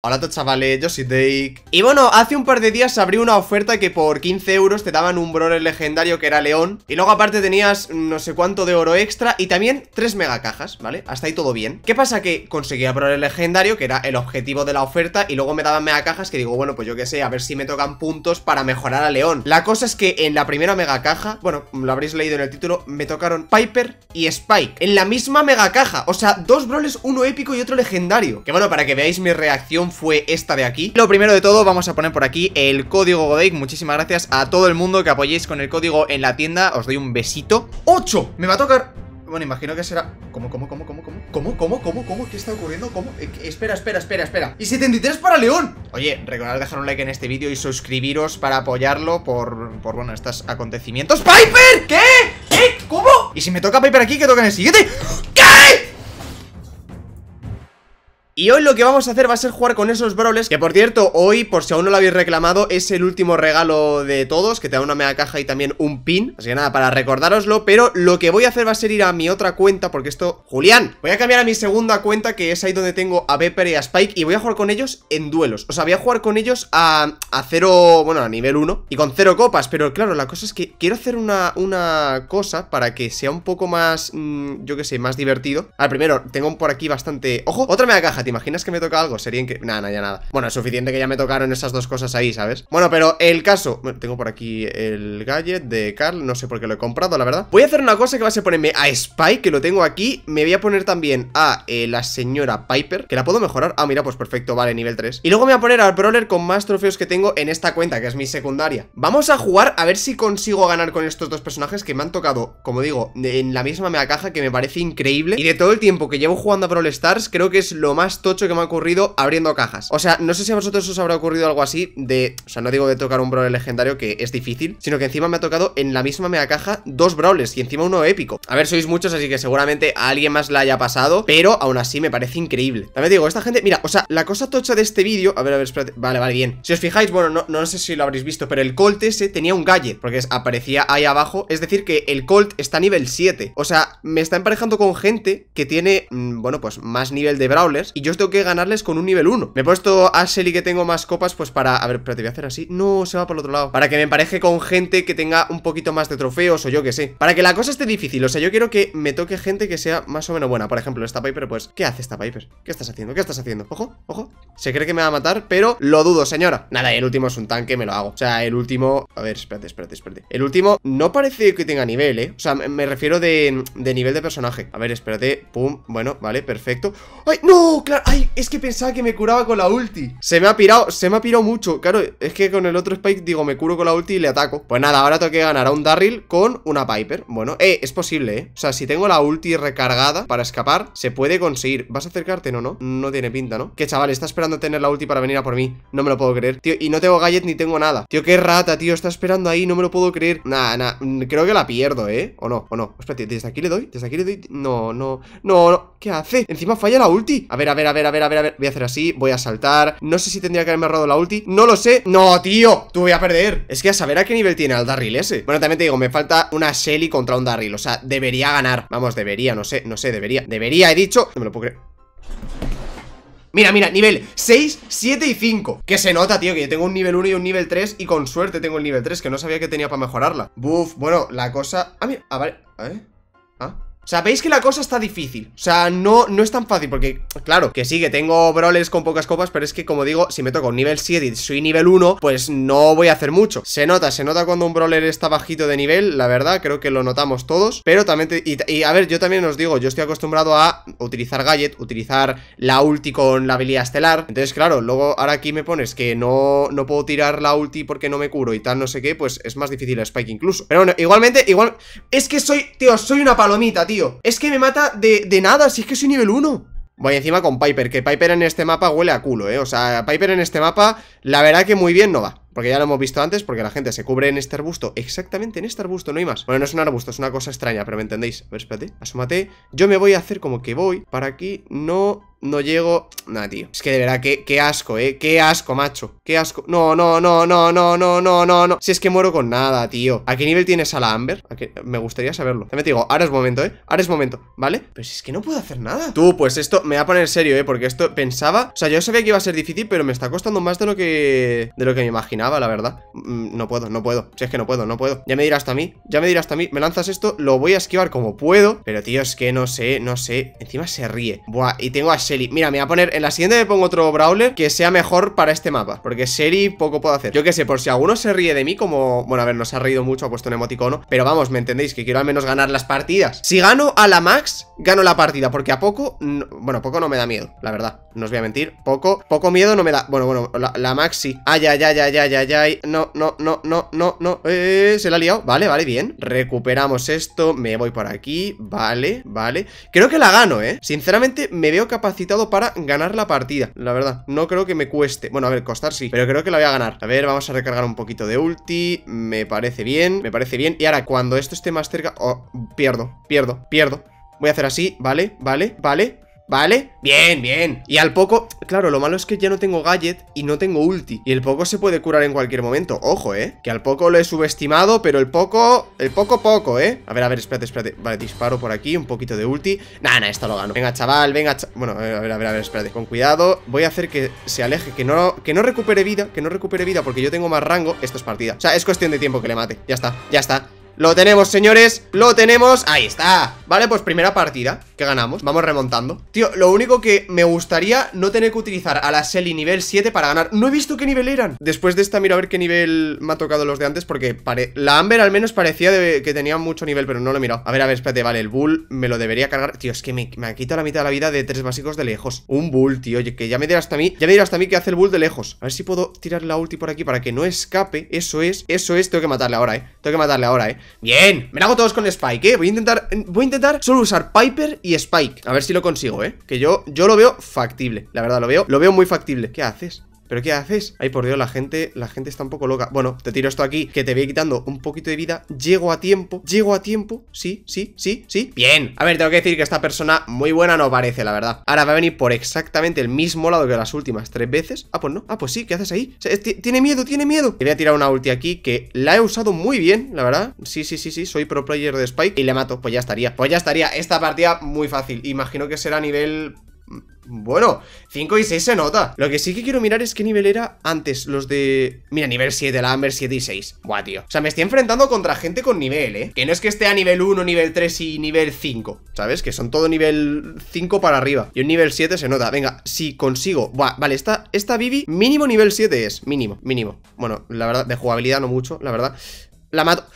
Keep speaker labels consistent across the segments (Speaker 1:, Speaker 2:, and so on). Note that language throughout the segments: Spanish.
Speaker 1: Hola chavales, yo soy Dake Y bueno, hace un par de días abrí una oferta que por 15 euros te daban un brawler legendario que era león Y luego aparte tenías no sé cuánto de oro extra y también 3 megacajas, ¿vale? Hasta ahí todo bien ¿Qué pasa? Que conseguía brawler legendario, que era el objetivo de la oferta Y luego me daban megacajas que digo, bueno, pues yo qué sé, a ver si me tocan puntos para mejorar a león La cosa es que en la primera megacaja, bueno, lo habréis leído en el título Me tocaron Piper y Spike En la misma megacaja, o sea, dos brawlers, uno épico y otro legendario Que bueno, para que veáis mi reacción fue esta de aquí Lo primero de todo vamos a poner por aquí el código Godake Muchísimas gracias a todo el mundo que apoyéis con el código en la tienda Os doy un besito ¡Ocho! Me va a tocar... Bueno, imagino que será... ¿Cómo, cómo, cómo, cómo, cómo? ¿Cómo, cómo, cómo, cómo? ¿Qué está ocurriendo? ¿Cómo? Eh, espera, espera, espera, espera ¡Y 73 para León! Oye, recordad dejar un like en este vídeo y suscribiros para apoyarlo por... Por, bueno, estos acontecimientos ¡Piper! ¿Qué? ¿Qué? ¿Cómo? Y si me toca Piper aquí, que toca en el siguiente ¿Qué? Y hoy lo que vamos a hacer va a ser jugar con esos brawlers Que por cierto, hoy, por si aún no lo habéis reclamado Es el último regalo de todos Que te da una mega caja y también un pin Así que nada, para recordároslo Pero lo que voy a hacer va a ser ir a mi otra cuenta Porque esto... ¡Julián! Voy a cambiar a mi segunda cuenta Que es ahí donde tengo a Pepper y a Spike Y voy a jugar con ellos en duelos O sea, voy a jugar con ellos a, a cero... Bueno, a nivel 1 Y con cero copas Pero claro, la cosa es que quiero hacer una, una cosa Para que sea un poco más... Mm, yo qué sé, más divertido Al primero, tengo por aquí bastante... ¡Ojo! Otra mega caja, ¿te imaginas que me toca algo? Sería que Nada, nada, ya nada. Bueno, es suficiente que ya me tocaron esas dos cosas ahí, ¿sabes? Bueno, pero el caso. Tengo por aquí el gadget de Carl. No sé por qué lo he comprado, la verdad. Voy a hacer una cosa que va a ser ponerme a Spike, que lo tengo aquí. Me voy a poner también a eh, la señora Piper, que la puedo mejorar. Ah, mira, pues perfecto, vale, nivel 3. Y luego me voy a poner al Brawler con más trofeos que tengo en esta cuenta, que es mi secundaria. Vamos a jugar a ver si consigo ganar con estos dos personajes que me han tocado, como digo, en la misma mega caja, que me parece increíble. Y de todo el tiempo que llevo jugando a Brawl Stars, creo que es lo más tocho que me ha ocurrido abriendo cajas. O sea, no sé si a vosotros os habrá ocurrido algo así de... O sea, no digo de tocar un brawler legendario que es difícil, sino que encima me ha tocado en la misma mega caja dos brawlers y encima uno épico. A ver, sois muchos, así que seguramente a alguien más la haya pasado, pero aún así me parece increíble. También digo, esta gente... Mira, o sea, la cosa tocha de este vídeo... A ver, a ver, espérate. Vale, vale, bien. Si os fijáis, bueno, no, no sé si lo habréis visto, pero el Colt ese tenía un gadget, porque aparecía ahí abajo. Es decir, que el Colt está a nivel 7. O sea, me está emparejando con gente que tiene, mm, bueno, pues más nivel de brawlers y yo tengo que ganarles con un nivel 1 Me he puesto a Shelly que tengo más copas pues para... A ver, espérate, voy a hacer así No, se va por el otro lado Para que me empareje con gente que tenga un poquito más de trofeos o yo que sé Para que la cosa esté difícil, o sea, yo quiero que me toque gente que sea más o menos buena Por ejemplo, esta Piper, pues... ¿Qué hace esta Piper? ¿Qué estás haciendo? ¿Qué estás haciendo? Ojo, ojo Se cree que me va a matar, pero lo dudo, señora Nada, el último es un tanque, me lo hago O sea, el último... A ver, espérate, espérate, espérate El último no parece que tenga nivel, ¿eh? O sea, me refiero de, de nivel de personaje A ver, espérate Pum, bueno, vale, perfecto ¡Ay, no! Ay, es que pensaba que me curaba con la ulti. Se me ha pirado, se me ha pirado mucho. Claro, es que con el otro Spike digo, me curo con la ulti y le ataco. Pues nada, ahora tengo que ganar a un Darryl con una Piper. Bueno, eh, es posible, eh. O sea, si tengo la ulti recargada para escapar, se puede conseguir. ¿Vas a acercarte? No, no. No tiene pinta, ¿no? Que chaval, está esperando tener la ulti para venir a por mí. No me lo puedo creer. Tío, y no tengo gadget ni tengo nada. Tío, qué rata, tío. Está esperando ahí, no me lo puedo creer. Nah, nah. Mm, creo que la pierdo, ¿eh? O no, o no. Espérate, desde aquí le doy, desde aquí le doy. No, no, no, no. ¿Qué hace? Encima falla la ulti. A ver, a ver ver, a ver, a ver, a ver, a ver Voy a hacer así, voy a saltar No sé si tendría que haberme ahorrado la ulti No lo sé ¡No, tío! Tú voy a perder Es que a saber a qué nivel tiene al Darryl ese Bueno, también te digo, me falta una Shelly contra un Darryl O sea, debería ganar Vamos, debería, no sé, no sé, debería Debería, he dicho No me lo puedo creer Mira, mira, nivel 6, 7 y 5 Que se nota, tío, que yo tengo un nivel 1 y un nivel 3 Y con suerte tengo el nivel 3, que no sabía que tenía para mejorarla Buf, bueno, la cosa... Ah, mira, ah, ver, vale, Ah o sea, veis que la cosa está difícil O sea, no, no es tan fácil porque, claro, que sí, que tengo brawlers con pocas copas Pero es que, como digo, si me toco nivel 7 y soy nivel 1 Pues no voy a hacer mucho Se nota, se nota cuando un brawler está bajito de nivel La verdad, creo que lo notamos todos Pero también, y, a ver, yo también os digo Yo estoy acostumbrado a utilizar gadget Utilizar la ulti con la habilidad estelar Entonces, claro, luego ahora aquí me pones Que no, no puedo tirar la ulti porque no me curo Y tal, no sé qué, pues es más difícil el Spike incluso Pero bueno, igualmente, igual... Es que soy, tío, soy una palomita, tío es que me mata de, de nada, si es que soy nivel 1 Voy encima con Piper, que Piper en este mapa huele a culo, ¿eh? O sea, Piper en este mapa, la verdad que muy bien no va. Porque ya lo hemos visto antes, porque la gente se cubre en este arbusto. Exactamente en este arbusto, no hay más. Bueno, no es un arbusto, es una cosa extraña, pero me entendéis. A ver, espérate, asómate. Yo me voy a hacer como que voy para aquí. No, no llego... nada, tío. Es que de verdad, qué, asco, eh. Qué asco, macho. Qué asco. No, no, no, no, no, no, no, no, no. Si es que muero con nada, tío. ¿A qué nivel tienes a la Amber? Me gustaría saberlo. También te digo, ahora es momento, eh. Ahora es momento, ¿vale? Pero si es que no puedo hacer nada. Tú, pues esto me va a poner serio, eh. Porque esto pensaba... O sea, yo sabía que iba a ser difícil, pero me está costando más de lo que... De lo que me imaginaba, la verdad. Mm, no puedo, no puedo. Si es que no puedo, no puedo. Ya me dirás hasta a mí. Ya me dirás hasta a mí. Me lanzas esto, lo voy a esquivar como puedo. Pero, tío, es que no sé, no sé. Encima se ríe. Buah, y tengo a Seri Mira, me voy a poner, en la siguiente me pongo otro Brawler que sea mejor para este mapa Porque Seri poco puedo hacer Yo que sé, por si alguno se ríe de mí como... Bueno, a ver, nos ha reído mucho, ha puesto un emoticono Pero vamos, me entendéis, que quiero al menos ganar las partidas Si gano a la Max, gano la partida, porque a poco, Bueno, bueno, poco no me da miedo, la verdad, no os voy a mentir, poco, poco miedo no me da, bueno, bueno, la, maxi, ay, ay, ay, ay, ay, ay, ay, no, no, no, no, no, no, eh, se la ha liado, vale, vale, bien, recuperamos esto, me voy por aquí, vale, vale, creo que la gano, eh, sinceramente me veo capacitado para ganar la partida, la verdad, no creo que me cueste, bueno, a ver, costar sí, pero creo que la voy a ganar, a ver, vamos a recargar un poquito de ulti, me parece bien, me parece bien, y ahora cuando esto esté más cerca, oh, pierdo, pierdo, pierdo, Voy a hacer así, vale, vale, vale ¿Vale? Bien, bien Y al poco, claro, lo malo es que ya no tengo gadget Y no tengo ulti Y el poco se puede curar en cualquier momento, ojo, eh Que al poco lo he subestimado, pero el poco El poco poco, eh A ver, a ver, espérate, espérate Vale, disparo por aquí, un poquito de ulti Nah, nah, esto lo gano Venga, chaval, venga chaval, Bueno, a ver, a ver, a ver, espérate Con cuidado, voy a hacer que se aleje Que no, que no recupere vida, que no recupere vida Porque yo tengo más rango, esto es partida O sea, es cuestión de tiempo que le mate Ya está, ya está lo tenemos, señores, lo tenemos Ahí está, vale, pues primera partida que ganamos Vamos remontando Tío, lo único que me gustaría no tener que utilizar a la Selly nivel 7 para ganar No he visto qué nivel eran Después de esta miro a ver qué nivel me ha tocado los de antes Porque la Amber al menos parecía que tenía mucho nivel Pero no lo he mirado A ver, a ver, espérate, vale, el Bull me lo debería cargar Tío, es que me, ha quitado la mitad de la vida de tres básicos de lejos Un Bull, tío, que ya me dirá hasta a mí Ya me dirá hasta mí que hace el Bull de lejos A ver si puedo tirar la ulti por aquí para que no escape Eso es, eso es, tengo que matarle ahora, eh Tengo que matarle ahora, eh Bien, me la hago todos con Spike, eh Voy a intentar, voy a intentar solo usar Piper y y Spike. A ver si lo consigo, ¿eh? Que yo, yo lo veo factible, la verdad, lo veo, lo veo muy factible. ¿Qué haces? ¿Pero qué haces? Ay, por Dios, la gente, la gente está un poco loca. Bueno, te tiro esto aquí, que te voy quitando un poquito de vida. Llego a tiempo, llego a tiempo. Sí, sí, sí, sí. Bien. A ver, tengo que decir que esta persona muy buena no parece, la verdad. Ahora va a venir por exactamente el mismo lado que las últimas tres veces. Ah, pues no. Ah, pues sí, ¿qué haces ahí? Tiene miedo, tiene miedo. Quería tirar una ulti aquí que la he usado muy bien, la verdad. Sí, sí, sí, sí, soy pro player de Spike y le mato. Pues ya estaría. Pues ya estaría. Esta partida muy fácil. Imagino que será nivel bueno, 5 y 6 se nota Lo que sí que quiero mirar es qué nivel era antes Los de... Mira, nivel 7, la Amber 7 y 6 Buah, tío O sea, me estoy enfrentando contra gente con nivel, ¿eh? Que no es que esté a nivel 1, nivel 3 y nivel 5 ¿Sabes? Que son todo nivel 5 para arriba Y un nivel 7 se nota Venga, si consigo... Buah, vale, esta, esta Vivi mínimo nivel 7 es Mínimo, mínimo Bueno, la verdad, de jugabilidad no mucho, la verdad La mato...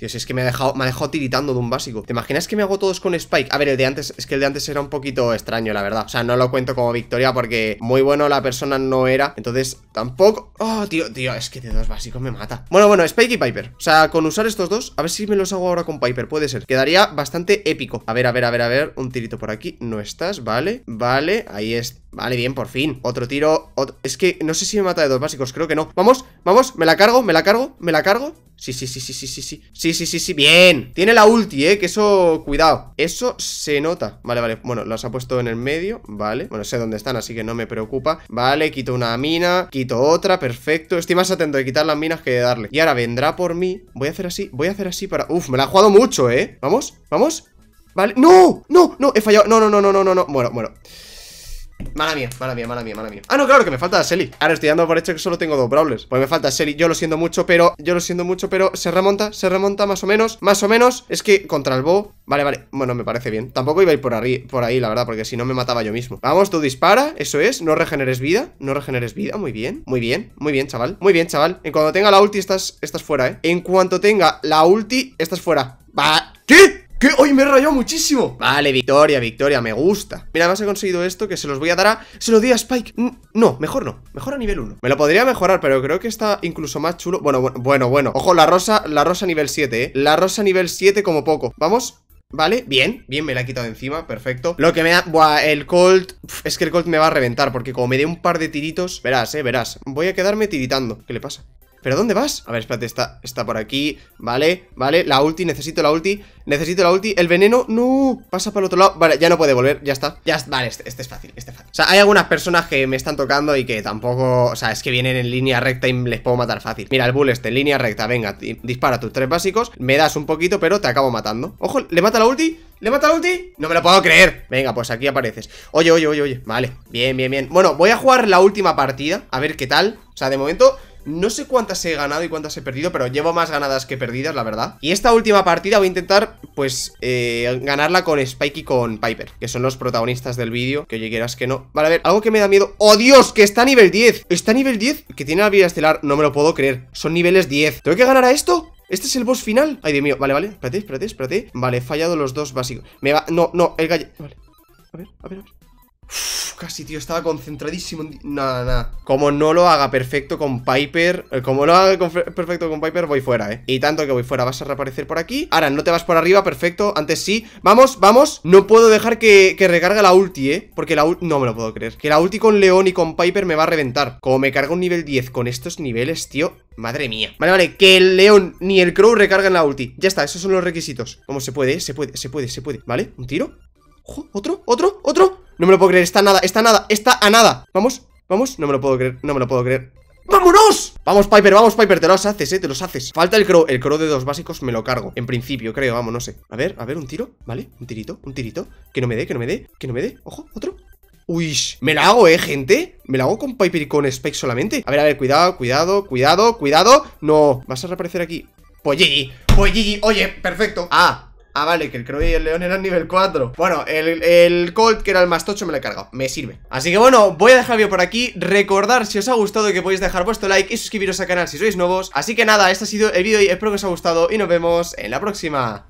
Speaker 1: Dios, es que me ha dejado, me ha dejado tiritando de un básico. ¿Te imaginas que me hago todos con Spike? A ver, el de antes, es que el de antes era un poquito extraño, la verdad. O sea, no lo cuento como victoria porque muy bueno la persona no era. Entonces, tampoco... Oh, tío, tío, es que de dos básicos me mata. Bueno, bueno, Spike y Piper. O sea, con usar estos dos, a ver si me los hago ahora con Piper, puede ser. Quedaría bastante épico. A ver, a ver, a ver, a ver. Un tirito por aquí. No estás, vale, vale. Ahí es Vale, bien, por fin Otro tiro Es que no sé si me mata de dos básicos, creo que no Vamos, vamos, me la cargo, me la cargo, me la cargo Sí, sí, sí, sí, sí, sí, sí Sí, sí, sí, sí, bien Tiene la ulti, eh, que eso, cuidado Eso se nota Vale, vale, bueno, las ha puesto en el medio Vale, bueno, sé dónde están, así que no me preocupa Vale, quito una mina, quito otra Perfecto, estoy más atento de quitar las minas que de darle Y ahora vendrá por mí, voy a hacer así Voy a hacer así para, uf, me la ha jugado mucho, eh Vamos, vamos, vale, no No, no, he fallado, no, no, no, no, no, no, no Bueno, bueno Mala mía, mala mía, mala mía, mala mía. Ah, no, claro que me falta Selly. Ahora estoy dando por hecho que solo tengo dos Brawlers. Pues me falta Selly. Yo lo siento mucho, pero. Yo lo siento mucho, pero se remonta, se remonta más o menos. Más o menos. Es que contra el Bo Vale, vale. Bueno, me parece bien. Tampoco iba a ir por ahí, por ahí, la verdad, porque si no me mataba yo mismo. Vamos, tú dispara. Eso es. No regeneres vida. No regeneres vida. Muy bien. Muy bien. Muy bien, chaval. Muy bien, chaval. En cuanto tenga la ulti, estás, estás fuera, ¿eh? En cuanto tenga la ulti, estás fuera. Va. ¿Qué? ¿Qué? ¡Hoy me he rayado muchísimo! Vale, victoria, victoria, me gusta Mira, además he conseguido esto que se los voy a dar a... Se lo di a Spike No, mejor no, mejor a nivel 1 Me lo podría mejorar, pero creo que está incluso más chulo Bueno, bueno, bueno, ojo, la rosa, la rosa nivel 7, eh La rosa nivel 7 como poco Vamos, ¿Vale? Bien, bien, me la ha quitado encima, perfecto Lo que me da... Buah, el Colt... Es que el Colt me va a reventar, porque como me dé un par de tiritos Verás, eh, verás Voy a quedarme tiritando ¿Qué le pasa? ¿Pero dónde vas? A ver, espérate, está, está por aquí Vale, vale, la ulti, necesito la ulti Necesito la ulti, el veneno, no Pasa para el otro lado, vale, ya no puede volver, ya está ya Vale, este, este es fácil, este es fácil O sea, hay algunas personas que me están tocando y que tampoco O sea, es que vienen en línea recta y les puedo matar fácil Mira, el bull este, en línea recta, venga Dispara tus tres básicos, me das un poquito Pero te acabo matando, ojo, le mata la ulti ¿Le mata la ulti? No me lo puedo creer Venga, pues aquí apareces Oye, oye, oye, oye Vale, bien, bien, bien Bueno, voy a jugar la última partida A ver qué tal O sea, de momento no sé cuántas he ganado y cuántas he perdido, pero llevo más ganadas que perdidas, la verdad. Y esta última partida voy a intentar, pues, eh, ganarla con Spike y con Piper, que son los protagonistas del vídeo, que oye, que no. Vale, a ver, algo que me da miedo. ¡Oh, Dios! Que está a nivel 10. Está a nivel 10, que tiene la vida estelar, no me lo puedo creer. Son niveles 10. ¿Tengo que ganar a esto? ¿Este es el boss final? Ay, Dios mío, vale, vale, espérate, espérate, espérate Vale, he fallado los dos básicos Me va, no, no, el gallo Vale, a ver, a ver, a ver casi, tío, estaba concentradísimo Nada, nada Como no lo haga perfecto con Piper eh, Como no lo haga perfecto con Piper, voy fuera, eh Y tanto que voy fuera, vas a reaparecer por aquí Ahora, no te vas por arriba, perfecto, antes sí Vamos, vamos, no puedo dejar que, que recarga la ulti, eh Porque la ulti, no me lo puedo creer Que la ulti con León y con Piper me va a reventar Como me carga un nivel 10 con estos niveles, tío Madre mía Vale, vale, que el León ni el Crow recargan la ulti Ya está, esos son los requisitos Como se puede, se puede, se puede, se puede ¿Vale? ¿Un tiro? ¿Otro? ¿Otro? ¿Otro? No me lo puedo creer, está a nada, está a nada, está a nada Vamos, vamos, no me lo puedo creer, no me lo puedo creer ¡Vámonos! Vamos, Piper, vamos, Piper, te los haces, eh, te los haces Falta el crow, el crow de dos básicos me lo cargo En principio, creo, vamos, no sé A ver, a ver, un tiro, vale, un tirito, un tirito Que no me dé, que no me dé, que no me dé, ojo, otro Uy, me la hago, eh, gente Me la hago con Piper y con Spike solamente A ver, a ver, cuidado, cuidado, cuidado, cuidado No, vas a reaparecer aquí Pues GG, oye, perfecto Ah, Ah, vale, que el Crow y el León eran nivel 4 Bueno, el, el Colt, que era el más tocho, me lo he cargado Me sirve Así que bueno, voy a dejar el vídeo por aquí Recordar si os ha gustado que podéis dejar vuestro like Y suscribiros al canal si sois nuevos Así que nada, este ha sido el vídeo y espero que os haya gustado Y nos vemos en la próxima